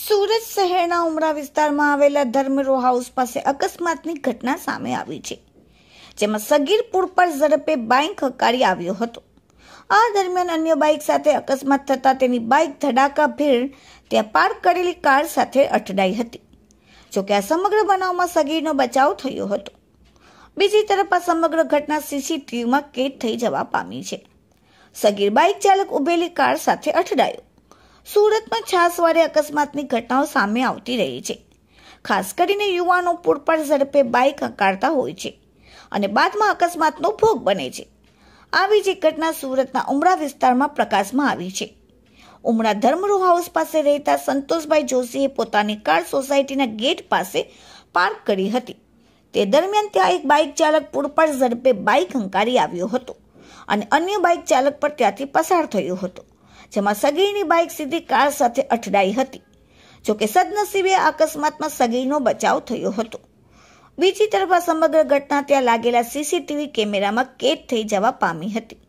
સુરત શહેરના ઉમરા વિસ્તારમાં આવેલા ધર્મરો હાઉસ પાસે અકસ્માતની ઘટના સામે આવી છે જેમાં સગીર પુલ પર ઝડપે બાઇક હકારી આવ્યો હતો આ દરમિયાન અન્ય બાઇક સાથે અકસ્માત થતાં તેની બાઇક ધડાકા ભીડ ત્યાં પાર્ક કરેલી કાર સાથે અથડાઈ હતી જોકે આ સમગ્ર બનાવમાં સગીરનો બચાવ થયો હતો બીજી તરફ આ સમગ્ર ઘટના સીસીટીવીમાં કેદ થઈ જવા પામી છે સગીર બાઇક ચાલક ઉભેલી કાર સાથે અથડાયો સુરતમાં છાસવારે અકસ્માતની ઘટનાઓ સામે આવતી રહી છે ખાસ કરીને યુવાનો પૂરપાટ ઝડપે બાઇક હંકારતા હોય છે અને બાદમાં અકસ્માતનો ભોગ બને છે આવી જ એક ઘટના સુરતના ઉમરા વિસ્તારમાં પ્રકાશમાં આવી છે ઉમરા ધર્મરૂ હાઉસ પાસે રહેતા સંતોષભાઈ જોશીએ પોતાની કાર સોસાયટીના ગેટ પાસે પાર્ક કરી હતી તે દરમિયાન ત્યાં એક બાઇક ચાલક પૂરપાટ ઝડપે બાઇક હંકારી આવ્યો હતો અને અન્ય બાઇક ચાલક પર ત્યાંથી પસાર થયો હતો જેમાં સગીરની બાઇક સીધી કાર સાથે અથડાઈ હતી જોકે સદનસીબે અકસ્માતમાં સગીરનો બચાવ થયો હતો બીજી તરફ આ સમગ્ર ઘટના ત્યાં લાગેલા સીસીટીવી કેમેરામાં કેદ થઈ જવા પામી હતી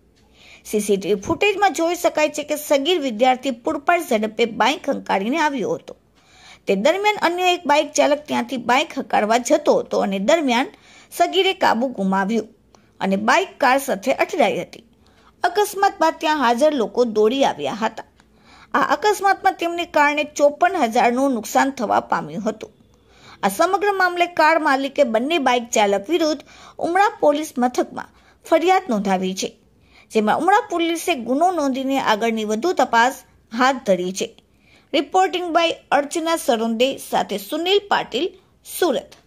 સીસીટીવી ફૂટેજમાં જોઈ શકાય છે કે સગીર વિદ્યાર્થી પૂરપાડ ઝડપે બાઇક હંકારીને આવ્યો હતો તે દરમિયાન અન્ય એક બાઇક ચાલક ત્યાંથી બાઇક હંકારવા જતો હતો અને દરમિયાન સગીરે કાબુ ગુમાવ્યું અને બાઇક કાર સાથે અથડાઈ હતી અકસ્માત બાદ ત્યાં હાજર લોકો દોડી આવ્યા હતા આ અકસ્માતમાં તેમને કારણે ચોપન હજારનું નુકસાન થવા પામ્યું હતું આ સમગ્ર મામલે કાર માલિકે બંને બાઇક ચાલક વિરુદ્ધ ઉમરા પોલીસ મથકમાં ફરિયાદ નોંધાવી છે જેમાં ઉમરા પોલીસે ગુનો નોંધીને આગળની વધુ તપાસ હાથ ધરી છે રિપોર્ટિંગ બાય અર્ચના સરોંદે સાથે સુનિલ પાટીલ સુરત